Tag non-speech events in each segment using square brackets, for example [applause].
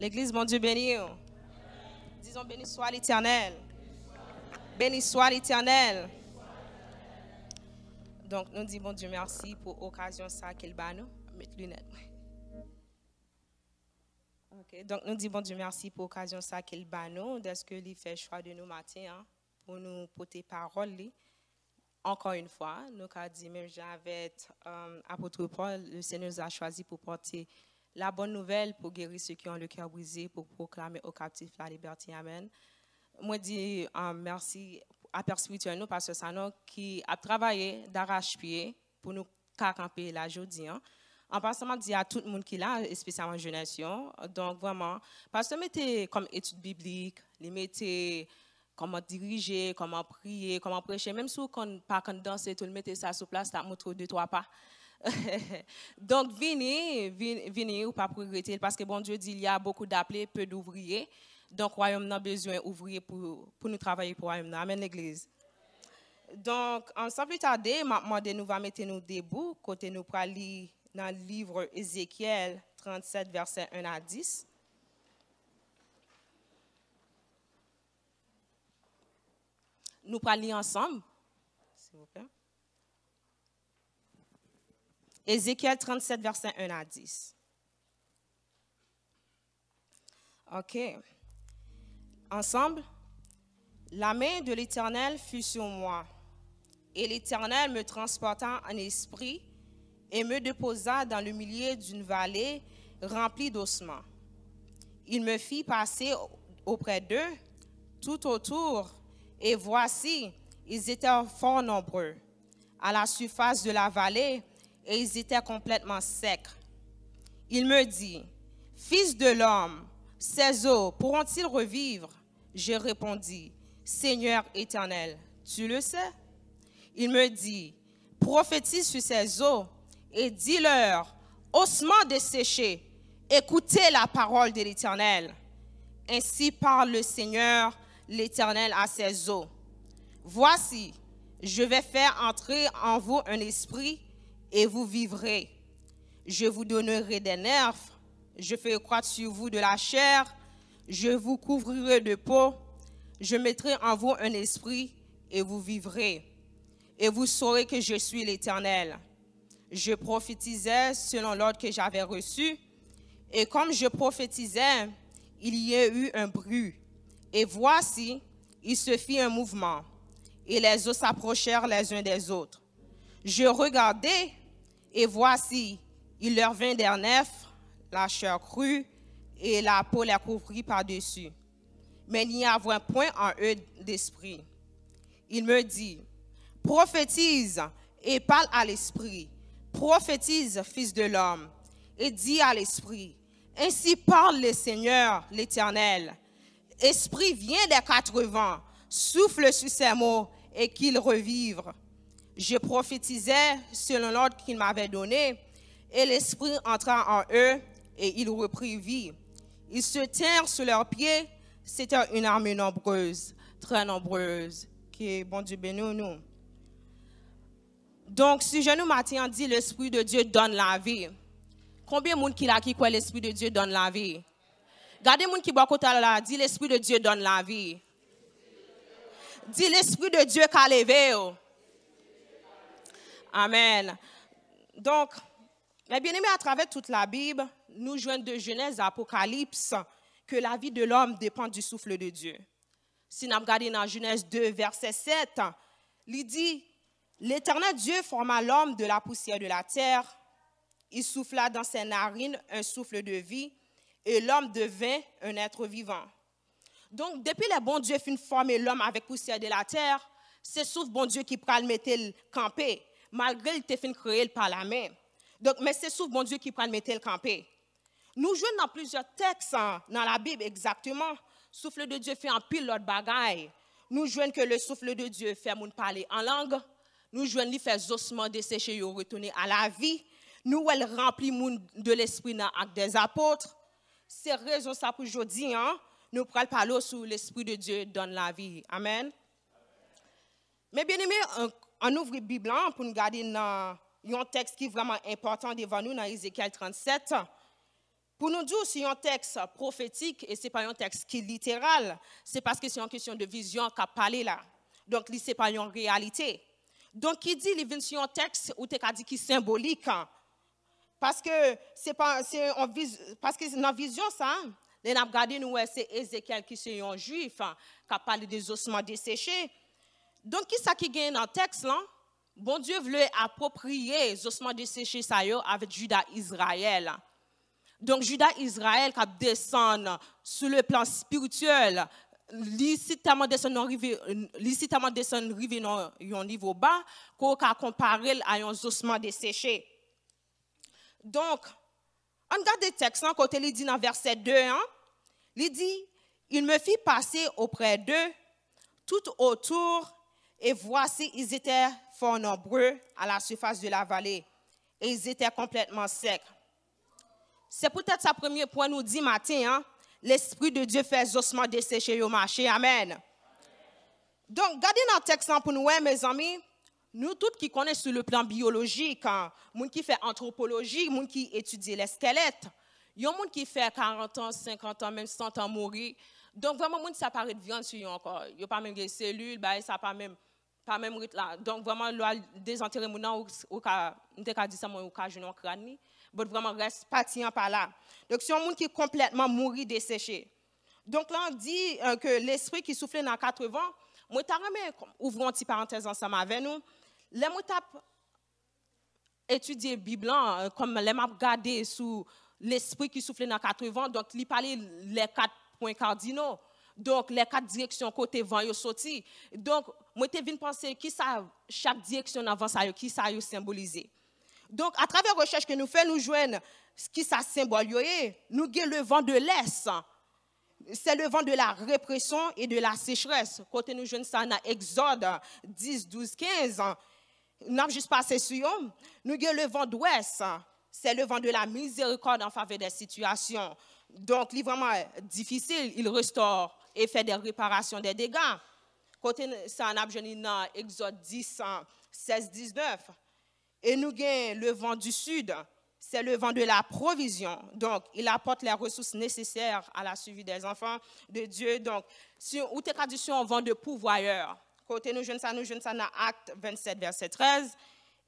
L'Église, mon Dieu, béni. Disons, béni soit l'Éternel. Béni soit l'Éternel. Donc, nous disons, bon Dieu, merci pour l'occasion ça qu'il bat nous. Mettre lunettes. Donc, nous disons, bon Dieu, merci pour l'occasion ça qu'il bat nous. Est-ce que lui fait choix de nous matin hein, pour nous porter parole. Lui, Encore une fois, nous avons dit, même j'avais euh, apôtre Paul, le Seigneur nous a choisi pour porter la bonne nouvelle pour guérir ceux qui ont le cœur brisé, pour proclamer aux captifs la liberté. Amen. Moi, je dis euh, merci à Père Spirituel, nous, Pasteur Sano, qui a travaillé d'arrache-pied pour nous camper la journée. Hein. En passant, je dis à tout le monde qui est là, spécialement jeunesse. Hein. Donc, vraiment, Pasteur mettez comme étude biblique, les mettez comment diriger, comment prier, comment prêcher. Même si on ne pas danser, tout le mettez ça sur place, ça montre deux, trois pas. [laughs] Donc, venez, venez ou pas regretter, parce que bon Dieu dit, il y a beaucoup d'appelés, peu d'ouvriers. Donc, royaume a besoin d'ouvriers pour, pour nous travailler pour royaume. Amen, l'Église. Donc, sans plus tarder, maintenant, nous va mettre nous debout, côté nous pour lire dans le livre Ézéchiel 37, verset 1 à 10. Nous parlons ensemble, s'il vous plaît. Ézéchiel 37, verset 1 à 10. OK. Ensemble, la main de l'Éternel fut sur moi, et l'Éternel me transporta en esprit et me déposa dans le milieu d'une vallée remplie d'ossements. Il me fit passer auprès d'eux, tout autour, et voici, ils étaient fort nombreux. À la surface de la vallée, et ils étaient complètement secs. Il me dit, Fils de l'homme, ces eaux pourront-ils revivre Je répondis, Seigneur éternel, tu le sais. Il me dit, prophétise sur ces eaux et dis-leur, ossements desséchés, écoutez la parole de l'Éternel. Ainsi parle le Seigneur, l'Éternel, à ces eaux. Voici, je vais faire entrer en vous un esprit et vous vivrez. Je vous donnerai des nerfs, je ferai croître sur vous de la chair, je vous couvrirai de peau, je mettrai en vous un esprit et vous vivrez. Et vous saurez que je suis l'Éternel. Je prophétisais selon l'ordre que j'avais reçu, et comme je prophétisais, il y a eu un bruit. Et voici, il se fit un mouvement, et les eaux s'approchèrent les uns des autres. Je regardais, et voici, il leur vint des nefs, la chair crue, et la peau la couvrit par-dessus. Mais il n'y avait point en eux d'esprit. Il me dit, prophétise et parle à l'esprit. Prophétise, fils de l'homme, et dis à l'esprit, ainsi parle le Seigneur, l'Éternel. Esprit, vient des quatre vents, souffle sur ces mots et qu'ils revivent. Je prophétisais selon l'ordre qu'il m'avait donné, et l'Esprit entra en eux, et ils reprirent vie. Ils se tinrent sur leurs pieds, c'était une armée nombreuse, très nombreuse, que bon Dieu bénisse nous. Donc, si je nous maintiens, dit l'Esprit de Dieu donne la vie, combien de monde qui a qui quoi l'Esprit de Dieu donne la vie? Gardez monde qui boit là, dit l'Esprit de Dieu donne la vie. Dit l'Esprit de Dieu qu'a levé. Oh. Amen. Donc, mes bien-aimés, à travers toute la Bible, nous jouons de Genèse à Apocalypse que la vie de l'homme dépend du souffle de Dieu. Si nous regardons Genèse 2, verset 7, il dit, l'Éternel Dieu forma l'homme de la poussière de la terre, il souffla dans ses narines un souffle de vie, et l'homme devint un être vivant. Donc, depuis les bons Dieu forme former l'homme avec poussière de la terre, c'est souffle bon Dieu qui pral mettre le camper malgré qu'il fin créé par la main. Donc, mais c'est souffle bon Dieu qui prend le métal le campé. Nous jouons dans plusieurs textes hein, dans la Bible exactement. Souffle de Dieu fait en pile l'autre bagaille. Nous jouons que le souffle de Dieu fait mon parler en langue. Nous jouons qu'il fait ossement dessécher et retourner à la vie. Nous, elle remplit mon de l'esprit dans des apôtres. C'est raison ça pour aujourd'hui. Hein? Nous prenons parler sur l'esprit de Dieu donne la vie. Amen. Mais bien aimé, on ouvre la Bible hein, pour nous garder un texte qui est vraiment important devant nous dans Ézéchiel 37. Pour nous dire c'est un texte prophétique et ce n'est pas un texte qui est littéral, c'est parce que c'est une question de vision qu'a parlé là. Donc, ce n'est pas une réalité. Donc, qui dit, il un texte ou qui est symbolique. Hein. Parce que c'est pas, parce que dans la vision, ça, hein, les nous, c'est Ézéchiel qui est un juif, qui a parlé des ossements desséchés. Donc, qui ça qui gagne dans le texte là? Bon Dieu voulait approprier les ossements desséchés ça avec Judas Israël. Donc, Judas Israël qui descend sur le plan spirituel, licitement descend licitement dans un niveau bas, qu'on a comparé à un ossement desséché. Donc, on regarde le texte, quand hein, il dit dans verset 2, hein. il dit, il me fit passer auprès d'eux, tout autour et voici, ils étaient fort nombreux à la surface de la vallée. Et ils étaient complètement secs. C'est peut-être sa premier point nous dit matin, hein. l'Esprit de Dieu fait ossement dessécher au marché. Amen. Donc, gardez notre exemple texte pour nous, mes amis, nous tous qui connaissons sur le plan biologique, hein, monde qui fait anthropologie, monde qui étudie les squelettes, il y a monde qui fait 40 ans, 50 ans, même 100 ans mourir. Donc, vraiment, monde, ça paraît de viande sur encore. Il n'y a pas même des cellules, bah, ça pas même pas même là. Donc vraiment, le désenterrement mon nom, ou ka, pas ka dit ça, moi, ou cas, jeune un crâne, mais vraiment reste patient par là. Donc c'est un monde qui est complètement mouru, desséché. Donc là, on dit euh, que l'esprit qui soufflait dans 80, moi, t'as remis, ouvrons une petite parenthèse ensemble avec nous, les mots étudier Bible, hein, comme les m'a regardé sous l'esprit qui soufflait dans 80, donc il parlait les quatre points cardinaux. Donc, les quatre directions côté vent sont sorti. Donc, moi, je viens penser qui ça, chaque direction avant ça, qui ça symbolisé. Donc, à travers la recherche que nous faisons, nous jouons ce qui ça symbolise? Eh. Nous avons le vent de l'Est. C'est le vent de la répression et de la sécheresse. Côté nous jouons ça dans Exode 10, 12, 15. Nous n'avons juste passé sur eux. Nous avons le vent d'ouest. C'est le vent de la miséricorde en faveur des situations. Donc, il est vraiment difficile. Il restaure et fait des réparations des dégâts. Côté ça, on a Exode 10, 16, 19. Et nous gagnons le vent du sud, c'est le vent de la provision. Donc, il apporte les ressources nécessaires à la suivi des enfants de Dieu. Donc, si ou t'es tradition, vent de pouvoir. Côté nous jeunes, ça nous jeunes, ça Acte 27, verset 13.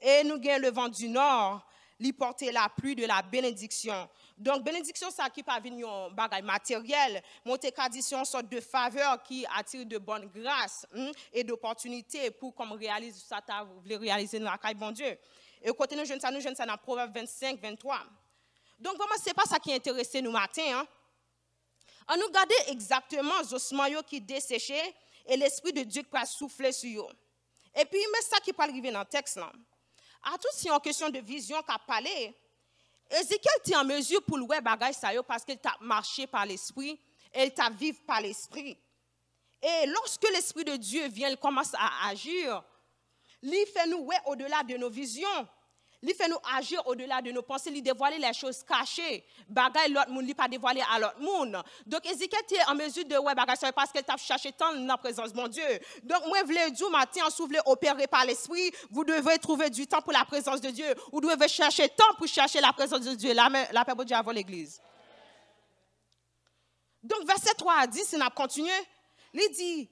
Et nous gagnons le vent du nord, l'y porter la pluie de la bénédiction. Donc, bénédiction, ça qui pas venir en bagaille matériel. monte tradition, sorte de faveur qui attire de bonnes grâces hmm, et d'opportunités pour comme réaliser ça, vous voulez réaliser dans la bon Dieu. Et côté nous, jeunes, ça, nous, jeunes, ça, dans Proverbe 25, 23. Donc, vraiment, ce n'est pas ça qui intéresse nous matin. Hein. On nous garder exactement les ossements qui desséchés et l'Esprit de Dieu qui a soufflé sur eux. Et puis, mais ça qui pas arriver dans le texte. Là. À tous, c'est en question de vision qu'a parlé. Ézéchiel était en mesure pour louer bagage parce qu'il t'a marché par l'esprit, il t'a vécu par l'esprit. Et lorsque l'esprit de Dieu vient, il commence à agir. Il fait nous au-delà de nos visions. Il fait nous agir au-delà de nos pensées, il dévoile les choses cachées. Bagaille l'autre monde, il pas dévoilé à l'autre monde. Donc Ézéchiel est en mesure de ouais bagaille c'est parce qu'il t'a cherché tant dans la présence mon Dieu. Donc moi je voulais dire matin vous voulez opérer par l'esprit, vous devez trouver du temps pour la présence de Dieu. Vous devez chercher tant pour chercher la présence de Dieu. La, la paix de Dieu avant l'église. Donc verset 3 à 10, on a continué. Il dit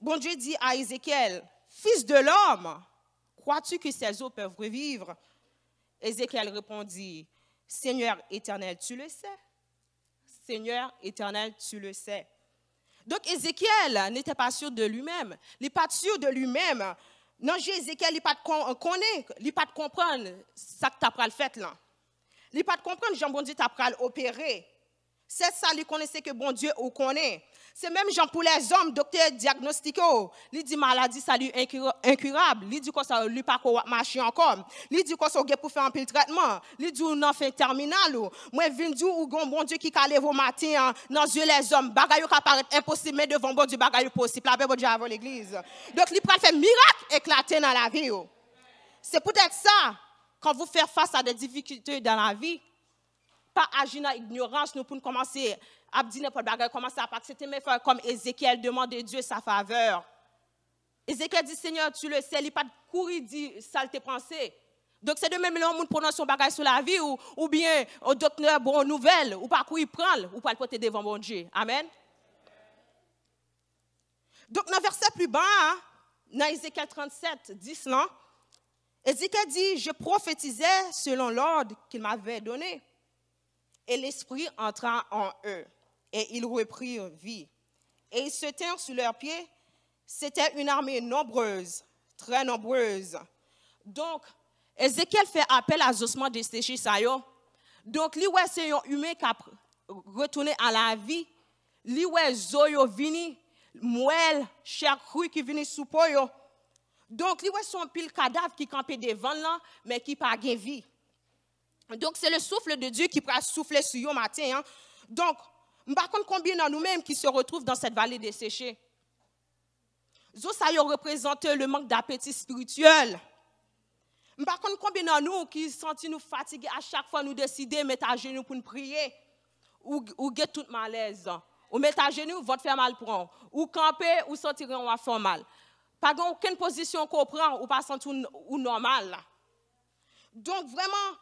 Bon Dieu dit à Ézéchiel, fils de l'homme, crois-tu que ces eaux peuvent revivre Ézéchiel répondit, Seigneur éternel, tu le sais. Seigneur éternel, tu le sais. Donc Ézéchiel n'était pas sûr de lui-même. Il n'est pas sûr de lui-même. Non, Ézéchiel, il n'est pas de euh, il n'est pas de comprendre ce que tu as fait là. Il n'est pas de comprendre, Jean-Bon tu as opéré. C'est ça, lui connaissait que bon Dieu ou connaît. C'est même Jean pour les hommes, docteur diagnostiqué, Lui dit maladie, ça lui incurable. Il dit que ça lui pas marcher encore. Il dit que ça pour faire un pile traitement. Il dit non fin terminal. Moi viens dire ou bon Dieu qui caler vos matin hein, dans les yeux les hommes, choses qui apparaît impossible mais devant bon Dieu bagaille possible. La bon Dieu avant l'église. Donc il peut faire miracle éclater dans la vie. C'est peut-être ça quand vous faites face à des difficultés dans la vie pas agir dans l'ignorance, nous pouvons commencer à dire n'importe quoi, commencer à accepter mes comme Ézéchiel demande Dieu sa faveur. Ézéchiel dit, Seigneur, tu le sais, il pas de courir dit, saleté pensée. Donc, c'est de même ne monde prononce son bagage sur la vie, ou, ou bien, au docteur, bon nouvelles ou pas il prendre, ou pas le porter devant mon Dieu. Amen. Donc, dans le verset plus bas, hein, dans Ézéchiel 37, 10 là, Ézéchiel dit, je prophétisais selon l'ordre qu'il m'avait donné. Et l'Esprit entra en eux, et ils reprirent vie. Et ils se tinrent sur leurs pieds. C'était une armée nombreuse, très nombreuse. Donc, Ézéchiel fait appel à Zosman de sécher Donc, lui, ouais, c'est un humain qui a retourné à la vie. Lui, ouais, Zoyo vini, Mouel, chaque qui vini sous Donc, lui, ouais, son pile cadavre qui campait devant là, mais qui n'a vie. Donc, c'est le souffle de Dieu qui pourra souffler sur vous matin. Hein? Donc, par contre, combien dans nous-mêmes qui se retrouvent dans cette vallée desséchée? ça représente le manque d'appétit spirituel. Par contre, combien dans nous qui sentons nous fatiguer à chaque fois nous décider de mettre à genoux pour nous prier ou, ou get tout malaise? Ou mettre à genoux, votre faire mal prendre. Ou camper, ou sentir en faire mal. Pas dans aucune position qu'on prend ou pas sentir ou normal. Donc, vraiment,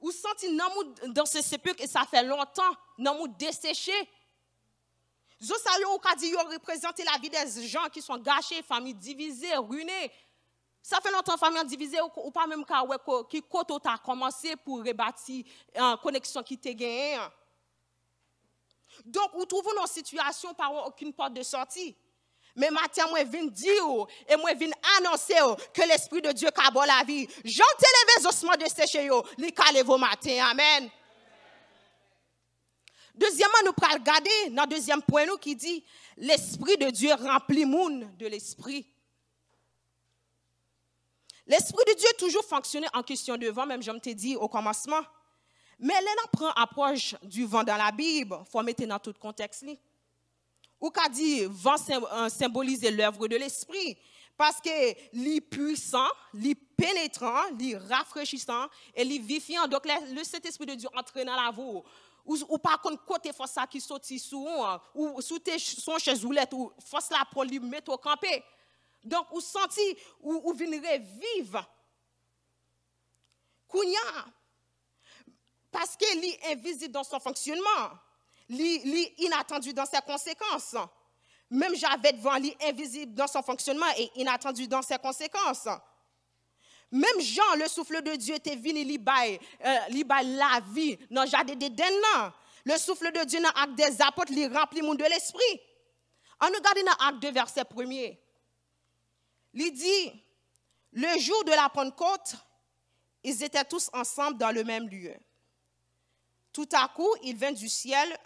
ou senti sentez dans ce sépulcre et ça fait longtemps, nan desséché. Je Vous yo que la vie des gens qui sont gâchés, familles divisées, ruinées. Ça fait longtemps familles divisée ou, ou pas même ka vous qui commencé pour rebâtir en hein, connexion qui te gagnée. Hein. Donc, vous trouvez nos situations par aucune porte de sortie. Mais matin, moi, viens dire et moi, viens annoncer que l'Esprit de Dieu cabole la vie. J'entends les ossements de sécher, les calez vos matin Amen. Deuxièmement, nous prenons regarder dans le deuxième point nous qui dit l'Esprit de Dieu remplit monde de l'Esprit. L'Esprit de Dieu toujours fonctionné en question de vent, même je te dit au commencement. Mais là, prend approche du vent dans la Bible, il faut mettre dans tout contexte. -là. Ou qu'a dit vent euh, symboliser l'œuvre de l'esprit parce que li puissant, lit pénétrant, li rafraîchissant et li vivifiant. Donc le cet esprit de Dieu entre dans la vous. Ou, par contre côté force qui sorti sous hein, ou sous son chaise ou force la pour lui mettre au campé. Donc ou senti ou, ou vivre. Kounya parce que est invisible dans son fonctionnement li inattendu dans ses conséquences. Même j'avais devant lui invisible dans son fonctionnement et inattendu dans ses conséquences. Même Jean, le souffle de Dieu, était venu lui euh, la vie dans jardin Le souffle de Dieu dans l'acte des apôtres, il remplit le monde de l'esprit. En regardant dans acte 2, verset 1er. Il dit, le jour de la Pentecôte, ils étaient tous ensemble dans le même lieu. Tout à coup, il vint du ciel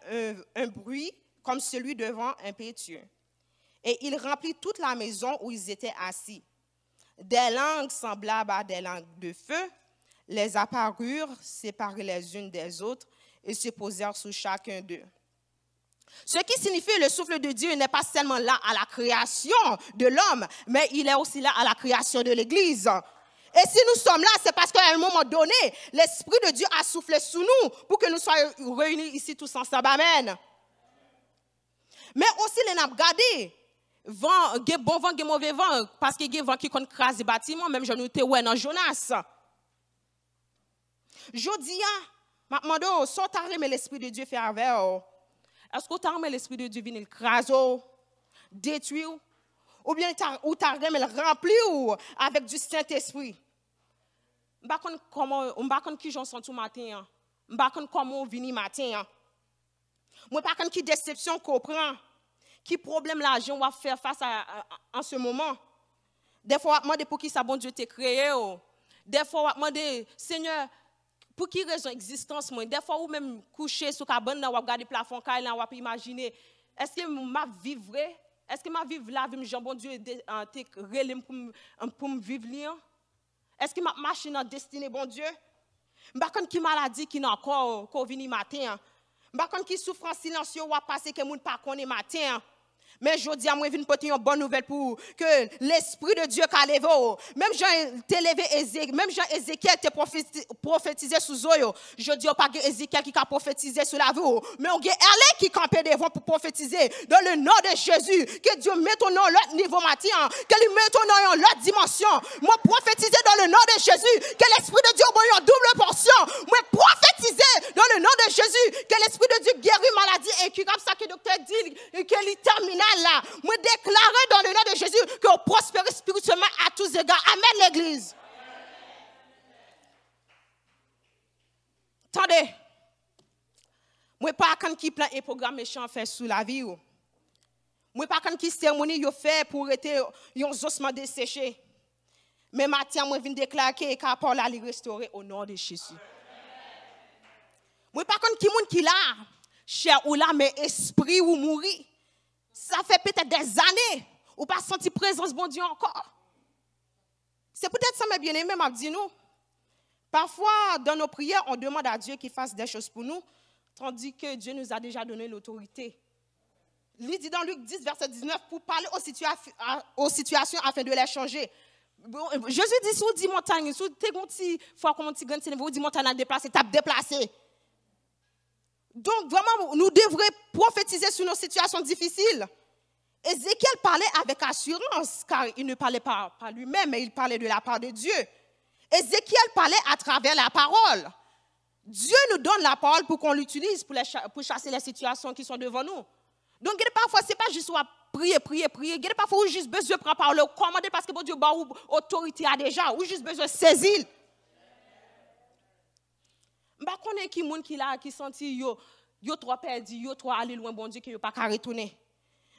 un, bruit comme celui devant un impétueux. Et il remplit toute la maison où ils étaient assis. Des langues semblables à des langues de feu les apparurent séparées les unes des autres et se posèrent sur chacun d'eux. Ce qui signifie le souffle de Dieu n'est pas seulement là à la création de l'homme, mais il est aussi là à la création de l'Église. Et si nous sommes là, c'est parce qu'à un moment donné, l'Esprit de Dieu a soufflé sous nous pour que nous soyons réunis ici tous ensemble. Amen. Mais aussi, les avons gardé. Vent, il bon vent, il mauvais vent, parce qu'il y a vent qui compte craser les bâtiments, même je nous ouais dans Jonas. Je hein, m'a demandé, oh, si tu l'Esprit de Dieu fait avec oh. est-ce que l'Esprit de Dieu vient le craser, oh? détruire, ou bien tu as ou avec du Saint-Esprit? comment, on qui j'en sens tout matin, on comment venu vini matin, hein. moi pas qui déception je prend, qui problème l'argent va faire face à, en ce moment. Des fois, moi demande pour qui ça bon Dieu t'a créé, oh. des fois, moi de Seigneur. Pour qui raison existence moi des fois ou même coucher sur cabane là regarde le plafond car peux pas imaginer est-ce que m'a vivre est-ce que m'a vivre là vie j'ai Jean bon Dieu pour pour me vivre est-ce que m'a machine est destinée, bon Dieu? M'a contre qui maladie qui n'a encore, qu'on vini matin. M'a contre qui souffrance silencieux ou a passé que moun pas connaît matin. Mais je dis à moi, porter une bonne nouvelle pour que l'Esprit de Dieu a levé. Même Jean t'es levé même Jean Ézéchiel t'a prophétisé sous Zoyo. Je dis pas Ézéchiel qui a prophétisé sous la voie Mais on a Alain qui campait devant pour prophétiser. Dans le nom de Jésus, que Dieu mette ton nom à l'autre niveau matin, que lui mette ton nom à l'autre dimension. Moi, prophétiser dans le nom de Jésus, que l'Esprit de Dieu ait une double portion. Moi, prophétiser dans le nom de Jésus, que l'Esprit de Dieu guérit maladie et que comme ça que le docteur dit, que lui terminé là, moi déclarer dans le nom de Jésus que vous prospérez spirituellement à tous égards. Amen, l'Église. Attendez. Moi pas quand qui plan et programme méchant fait sous la vie. Moi pas quand qui cérémonie yo fait pour être yon ossement desséché. Mais maintenant, moi viens déclarer que Paul a les restaurer au nom de Jésus. Moi pas quand qui monde qui là, cher ou là mais esprit ou mourir. Ça fait peut-être des années ou pas senti présence bon Dieu encore. C'est peut-être ça, mais bien aimé, m'a dit nous. Parfois, dans nos prières, on demande à Dieu qu'il fasse des choses pour nous, tandis que Dieu nous a déjà donné l'autorité. Lui dit dans Luc 10, verset 19, pour parler aux, situations afin de les changer. Je Jésus dit, si vous fois montagne, si vous tu vous montagne à déplacer, t'as déplacé. Donc vraiment, nous devrions prophétiser sur nos situations difficiles. Ézéchiel parlait avec assurance, car il ne parlait pas par lui-même, mais il parlait de la part de Dieu. Ézéchiel parlait à travers la parole. Dieu nous donne la parole pour qu'on l'utilise pour, chasser les situations qui sont devant nous. Donc, parfois, ce n'est pas juste prier, prier, prier. Parfois, on juste besoin de prendre parole, commander parce que Dieu, bah, autorité a déjà, ou juste besoin de saisir est qui monde qui là qui senti yo, yo tro perdi, yo trop aller loin bon Dieu qui yo pas qu'à retourner.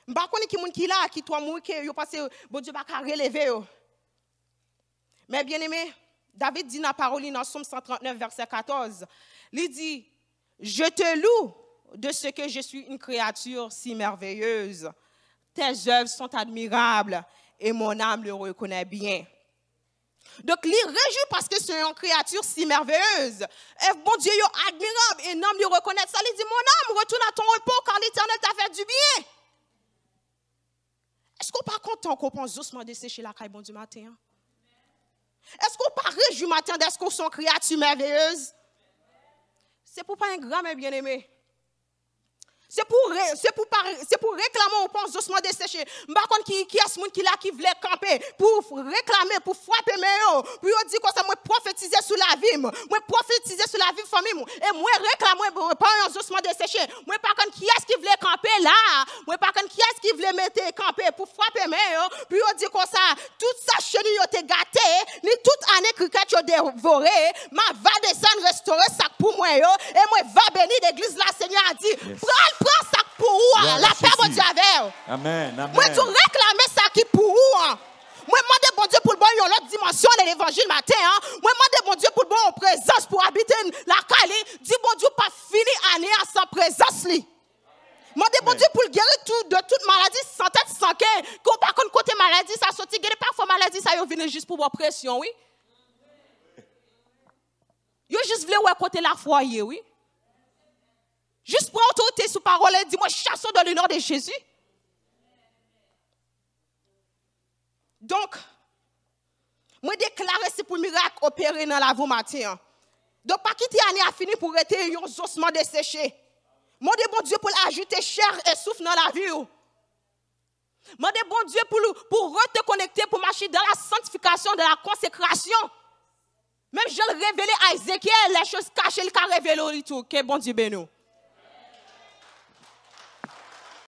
M'pa qui qui monde qui qui qui tro mouri que yo passé bon Dieu pas qu'à relever yo. Mais bien-aimé, David dit dans la parole dans Psaume 139 verset 14, il dit "Je te loue de ce que je suis une créature si merveilleuse. Tes œuvres sont admirables et mon âme le reconnaît bien." Donc, il réjouit parce que c'est une créature si merveilleuse. Et bon Dieu, est admirable. Et l'homme lui reconnaît ça. Il dit, mon âme, retourne à ton repos car l'éternel t'a fait du bien. Est-ce qu'on pas content qu'on pense doucement de sécher la caille bon du matin? Hein? Est-ce qu'on pas réjoui matin d'est-ce qu'on merveilleuse C'est pour pas un grand bien aimé. C'est pour, c'est pour, c'est pour réclamer, on pense doucement desséché. Je qui, qui a ce monde qui là, qui voulait camper, pour réclamer, pour frapper mes oh. pour dire que ça, moi prophétiser sur la vie, moi prophétiser sur la vie de famille, et moi réclamer, pas un doucement desséché. Moi pas contre qui est-ce qui voulait camper là, moi pas contre qui est-ce qui voulait mettre camper pour frapper mes puis on dit comme ça, toute sa chenille était gâtée, ni toute année tu yo dévoré, ma va descendre restaurer ça pour moi, et moi va bénir l'église là, Seigneur a dit, prends ça pour où? La paix, Dieu, avec. Amen. Amen. Moi, tu réclames ça qui pour où? Moi, demande bon Dieu pour le bon, dimension de l'évangile matin. Hein? Moi, demande bon Dieu pour le bon, présence, pour habiter la calée. Dis bon Dieu, pas fini année à sa présence. Li. Moi, bon Dieu pour guérir tout, de toute maladie, sans tête, sans côté maladie, ça guérir. Parfois, maladie, ça vient juste pour pression oui. juste côté la foyer, oui. Juste pour autorité sous parole, et dis moi, chassons dans le nom de Jésus. Donc, moi déclarer c'est pour miracle opéré dans la vous matin. Donc, pas quitter année à finir pour être un ossement desséché. Mon bon Dieu pour ajouter chair et souffle dans la vie. Mon bon Dieu pour, pour te connecter, pour marcher dans la sanctification, dans la consécration. Même je le révélais à Ezekiel, les choses cachées, il a révélé tout. Que bon Dieu bénisse.